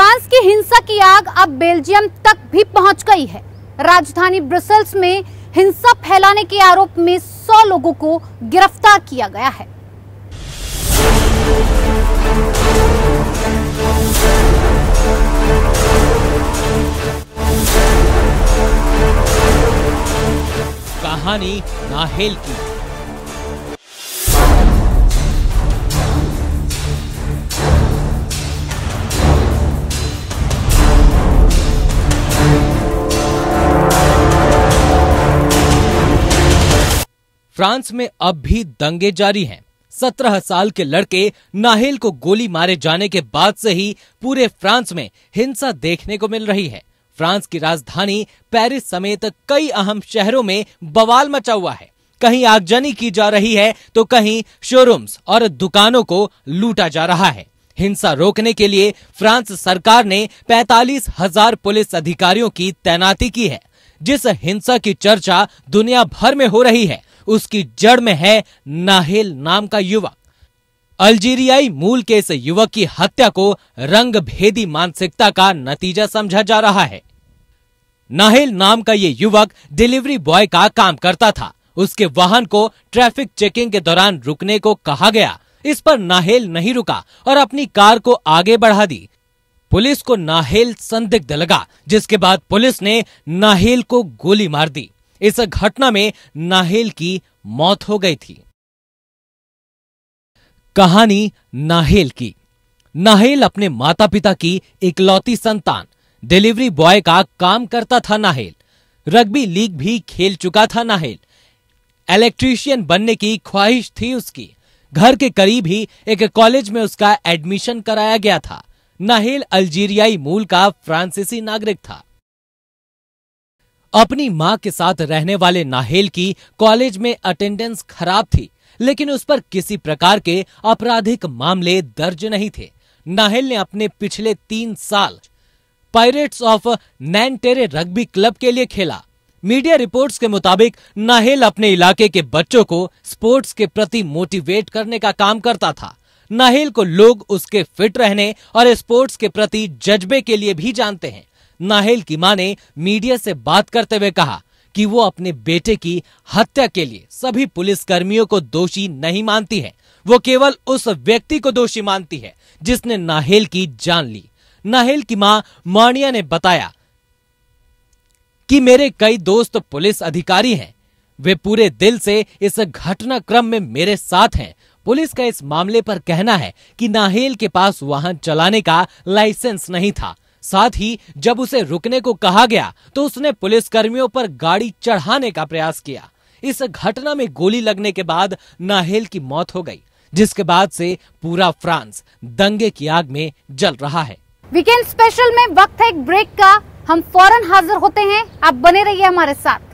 France की हिंसा की आग अब बेल्जियम तक भी पहुंच गई है राजधानी ब्रसल्स में हिंसा फैलाने के आरोप में 100 लोगों को गिरफ्तार किया गया है कहानी नाहेल की फ्रांस में अब भी दंगे जारी हैं सत्रह साल के लड़के नाहेल को गोली मारे जाने के बाद से ही पूरे फ्रांस में हिंसा देखने को मिल रही है फ्रांस की राजधानी पेरिस समेत कई अहम शहरों में बवाल मचा हुआ है कहीं आगजनी की जा रही है तो कहीं शोरूम्स और दुकानों को लूटा जा रहा है हिंसा रोकने के लिए फ्रांस सरकार ने पैतालीस हजार पुलिस अधिकारियों की तैनाती की है जिस हिंसा की चर्चा दुनिया भर में हो रही है उसकी जड़ में है नाहेल नाम का युवक अल्जीरियाई मूल के इस युवक की हत्या को रंग भेदी मानसिकता का नतीजा समझा जा रहा है नाहेल नाम का ये युवक डिलीवरी बॉय का काम करता था उसके वाहन को ट्रैफिक चेकिंग के दौरान रुकने को कहा गया इस पर नाहेल नहीं रुका और अपनी कार को आगे बढ़ा दी पुलिस को नाहेल संदिग्ध लगा जिसके बाद पुलिस ने नाहेल को गोली मार दी इस घटना में नाहेल की मौत हो गई थी कहानी नाहेल की नाहेल अपने माता पिता की इकलौती संतान डिलीवरी बॉय का काम करता था नाहेल रग्बी लीग भी खेल चुका था नाहेल इलेक्ट्रीशियन बनने की ख्वाहिश थी उसकी घर के करीब ही एक कॉलेज में उसका एडमिशन कराया गया था नाहेल अल्जीरियाई मूल का फ्रांसीसी नागरिक था अपनी माँ के साथ रहने वाले नाहेल की कॉलेज में अटेंडेंस खराब थी लेकिन उस पर किसी प्रकार के आपराधिक मामले दर्ज नहीं थे नाहेल ने अपने पिछले तीन साल Pirates of Nanterre rugby club के लिए खेला मीडिया रिपोर्ट्स के मुताबिक नाहेल अपने इलाके के बच्चों को स्पोर्ट्स के प्रति मोटिवेट करने का काम करता था नाहेल को लोग उसके फिट रहने और स्पोर्ट्स के प्रति जज्बे के लिए भी जानते हैं नाहेल की मां ने मीडिया से बात करते हुए कहा कि वो अपने बेटे की हत्या के लिए सभी पुलिसकर्मियों को दोषी नहीं मानती है वो केवल उस व्यक्ति को दोषी मानती है जिसने नाहेल की जान ली नाहेल की मां मानिया ने बताया कि मेरे कई दोस्त पुलिस अधिकारी हैं वे पूरे दिल से इस घटनाक्रम में मेरे साथ हैं पुलिस का इस मामले पर कहना है कि नाहेल के पास वाहन चलाने का लाइसेंस नहीं था साथ ही जब उसे रुकने को कहा गया तो उसने पुलिस कर्मियों पर गाड़ी चढ़ाने का प्रयास किया इस घटना में गोली लगने के बाद नाहेल की मौत हो गई जिसके बाद से पूरा फ्रांस दंगे की आग में जल रहा है वीकेंड स्पेशल में वक्त है एक ब्रेक का हम फौरन हाजिर होते हैं आप बने रहिए हमारे साथ